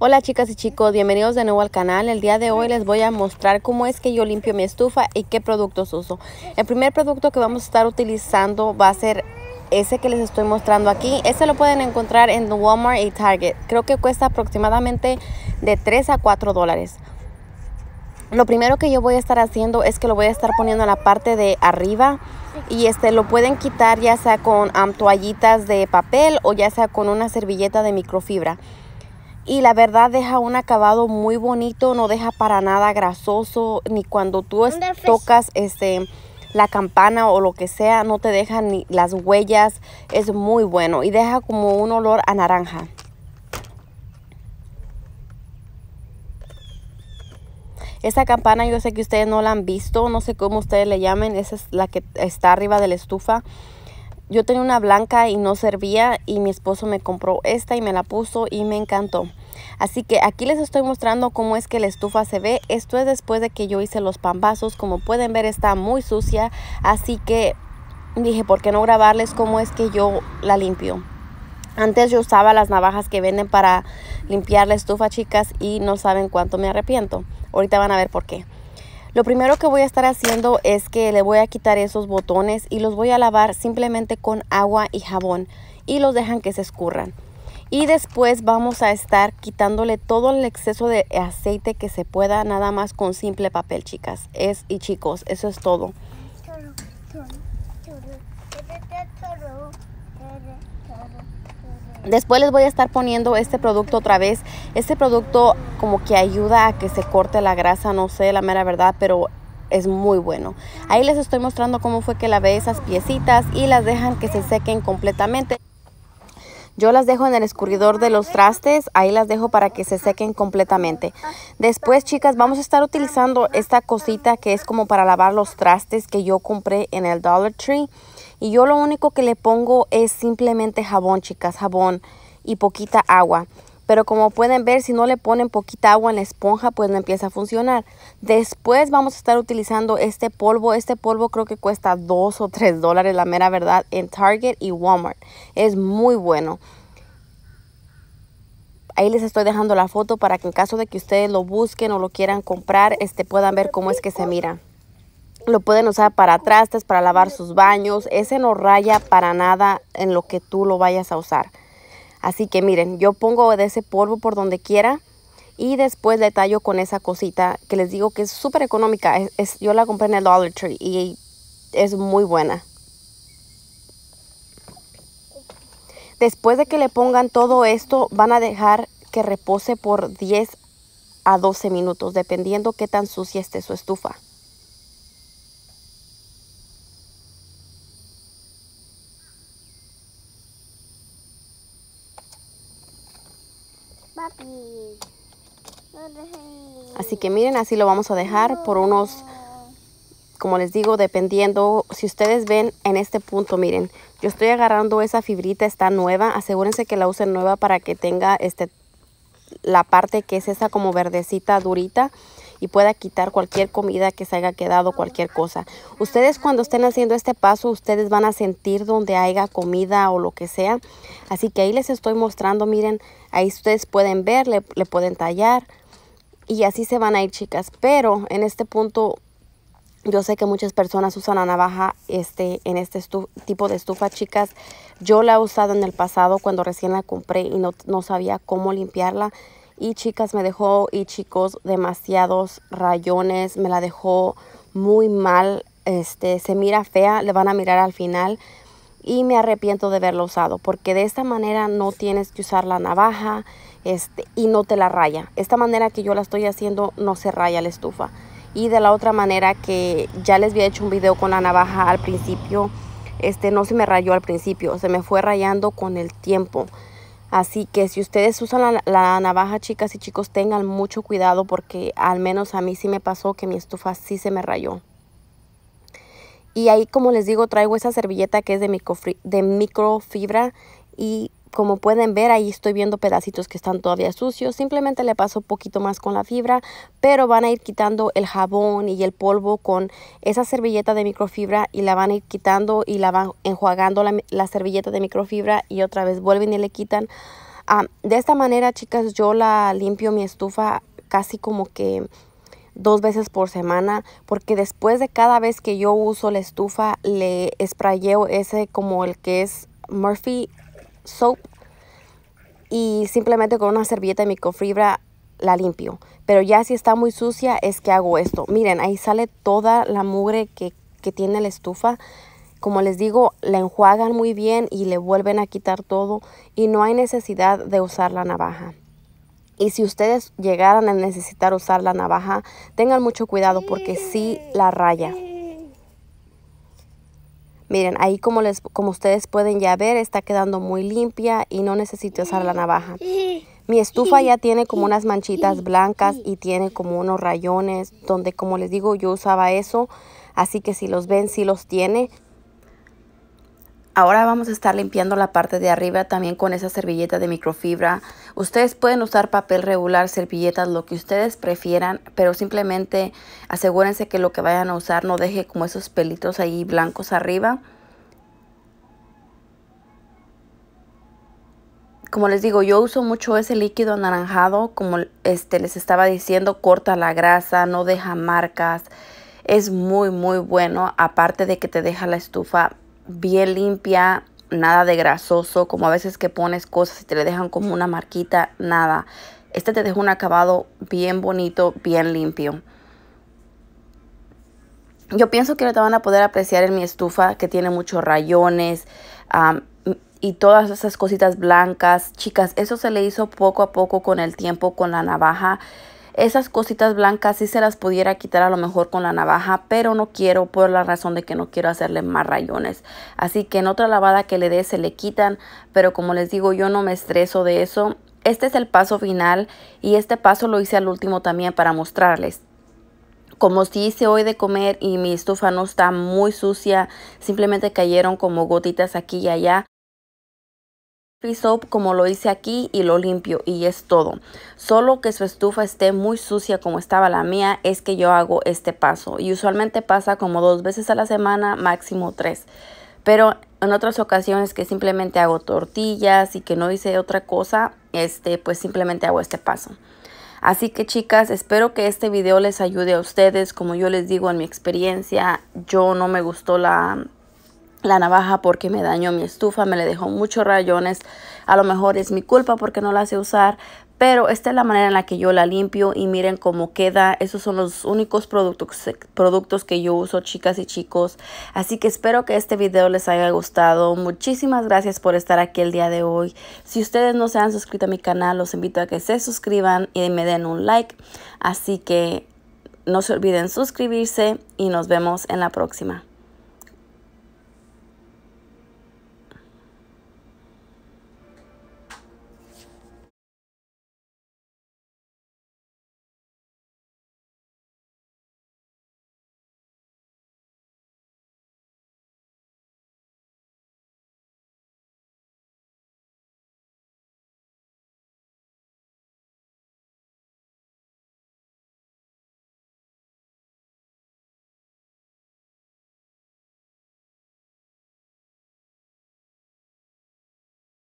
Hola chicas y chicos, bienvenidos de nuevo al canal. El día de hoy les voy a mostrar cómo es que yo limpio mi estufa y qué productos uso. El primer producto que vamos a estar utilizando va a ser ese que les estoy mostrando aquí. Este lo pueden encontrar en Walmart y Target. Creo que cuesta aproximadamente de 3 a 4 dólares. Lo primero que yo voy a estar haciendo es que lo voy a estar poniendo en la parte de arriba y este lo pueden quitar ya sea con toallitas de papel o ya sea con una servilleta de microfibra y la verdad deja un acabado muy bonito, no deja para nada grasoso, ni cuando tú pues. tocas este la campana o lo que sea, no te deja ni las huellas, es muy bueno y deja como un olor a naranja. Esta campana yo sé que ustedes no la han visto, no sé cómo ustedes le llamen, esa es la que está arriba de la estufa yo tenía una blanca y no servía y mi esposo me compró esta y me la puso y me encantó. Así que aquí les estoy mostrando cómo es que la estufa se ve. Esto es después de que yo hice los pambazos. Como pueden ver está muy sucia. Así que dije, ¿por qué no grabarles cómo es que yo la limpio? Antes yo usaba las navajas que venden para limpiar la estufa, chicas, y no saben cuánto me arrepiento. Ahorita van a ver por qué. Lo primero que voy a estar haciendo es que le voy a quitar esos botones y los voy a lavar simplemente con agua y jabón y los dejan que se escurran. Y después vamos a estar quitándole todo el exceso de aceite que se pueda, nada más con simple papel, chicas. Es y chicos, eso es todo. Después les voy a estar poniendo este producto otra vez. Este producto como que ayuda a que se corte la grasa, no sé la mera verdad, pero es muy bueno. Ahí les estoy mostrando cómo fue que lavé esas piecitas y las dejan que se sequen completamente. Yo las dejo en el escurridor de los trastes, ahí las dejo para que se sequen completamente. Después, chicas, vamos a estar utilizando esta cosita que es como para lavar los trastes que yo compré en el Dollar Tree. Y yo lo único que le pongo es simplemente jabón, chicas, jabón y poquita agua. Pero como pueden ver, si no le ponen poquita agua en la esponja, pues no empieza a funcionar. Después vamos a estar utilizando este polvo. Este polvo creo que cuesta 2 o 3 dólares, la mera verdad, en Target y Walmart. Es muy bueno ahí les estoy dejando la foto para que en caso de que ustedes lo busquen o lo quieran comprar, este, puedan ver cómo es que se mira lo pueden usar para trastes, para lavar sus baños. Ese no raya para nada en lo que tú lo vayas a usar. Así que miren, yo pongo de ese polvo por donde quiera y después le tallo con esa cosita que les digo que es súper económica. yo la compré en el Dollar Tree y es muy buena. Después de que le pongan todo esto, van a dejar que repose por 10 a 12 minutos, dependiendo qué tan sucia esté su estufa. Así que miren, así lo vamos a dejar por unos, como les digo, dependiendo. Si ustedes ven en este punto, miren, yo estoy agarrando esa fibrita, está nueva. Asegúrense que la usen nueva para que tenga este la parte que es esa como verdecita durita y pueda quitar cualquier comida que se haya quedado, cualquier cosa. Ustedes cuando estén haciendo este paso, ustedes van a sentir donde haya comida o lo que sea. Así que ahí les estoy mostrando, miren, ahí ustedes pueden ver, le, le pueden tallar y así se van a ir chicas. Pero en este punto yo sé que muchas personas usan la navaja este, en este tipo de estufa, chicas. Yo la he usado en el pasado cuando recién la compré y no, sabía cómo limpiarla. Y chicas, me dejó, y chicos, demasiados rayones. Me la dejó muy mal. Este, se mira fea, le van a mirar al final. Y me arrepiento de haberla usado, porque de esta manera no tienes que usar la navaja este, y no te la raya. Esta manera que yo la estoy haciendo no se raya la estufa y de la otra manera que ya les había hecho un video con la navaja al principio este no se me rayó al principio se me fue rayando con el tiempo así que si ustedes usan la, navaja chicas y chicos tengan mucho cuidado porque al menos a mí sí me pasó que mi estufa sí se me rayó y ahí como les digo traigo esa servilleta que es de, de microfibra y como pueden ver, ahí estoy viendo pedacitos que están todavía sucios. Simplemente le paso un poquito más con la fibra, pero van a ir quitando el jabón y el polvo con esa servilleta de microfibra y la van a ir quitando y la van enjuagando la, servilleta de microfibra y otra vez vuelven y le quitan. Ah, de esta manera, chicas, yo la limpio mi estufa casi como que dos veces por semana porque después de cada vez que yo uso la estufa le sprayeo ese como el que es Murphy soap y simplemente con una servilleta de microfibra la limpio. Pero ya si está muy sucia es que hago esto. Miren, ahí sale toda la mugre que, tiene la estufa. Como les digo, la enjuagan muy bien y le vuelven a quitar todo y no hay necesidad de usar la navaja. Y si ustedes llegaran a necesitar usar la navaja, tengan mucho cuidado porque si la raya. Miren, ahí como, les, como ustedes pueden ya ver, está quedando muy limpia y no necesito usar la navaja. Mi estufa ya tiene como unas manchitas blancas y tiene como unos rayones donde como les digo yo usaba eso. Así que si los ven, si los tiene. Ahora vamos a estar limpiando la parte de arriba también con esa servilleta de microfibra. Ustedes pueden usar papel regular, servilletas, lo que ustedes prefieran, pero simplemente asegúrense que lo que vayan a usar no deje como esos pelitos ahí blancos arriba. Como les digo, yo uso mucho ese líquido anaranjado, como este, les estaba diciendo, corta la grasa, no deja marcas. Es muy, muy bueno, aparte de que te deja la estufa bien limpia, nada de grasoso, como a veces que pones cosas y te le dejan como una marquita, nada. Este te deja un acabado bien bonito, bien limpio. Yo pienso que lo te van a poder apreciar en mi estufa que tiene muchos rayones y todas esas cositas blancas. Chicas, eso se le hizo poco a poco con el tiempo, con la navaja. Esas cositas blancas sí se las pudiera quitar a lo mejor con la navaja, pero no quiero por la razón de que no quiero hacerle más rayones. Así que en otra lavada que le dé se le quitan, pero como les digo yo no me estreso de eso. Este es el paso final y este paso lo hice al último también para mostrarles como si hice hoy de comer y mi estufa no está muy sucia, simplemente cayeron como gotitas aquí y allá soap como lo hice aquí y lo limpio y es todo. Solo que su estufa esté muy sucia como estaba la mía es que yo hago este paso y usualmente pasa como dos veces a la semana, máximo tres. Pero en otras ocasiones que simplemente hago tortillas y que no hice otra cosa, este pues simplemente hago este paso. Así que chicas, espero que este video les ayude a ustedes. Como yo les digo en mi experiencia, yo no me gustó la la navaja porque me dañó mi estufa, me le dejó muchos rayones. A lo mejor es mi culpa porque no la sé usar, pero esta es la manera en la que yo la limpio y miren cómo queda. Esos son los únicos productos, productos que yo uso, chicas y chicos. Así que espero que este video les haya gustado. Muchísimas gracias por estar aquí el día de hoy. Si ustedes no se han suscrito a mi canal, los invito a que se suscriban y me den un like. Así que no se olviden suscribirse y nos vemos en la próxima.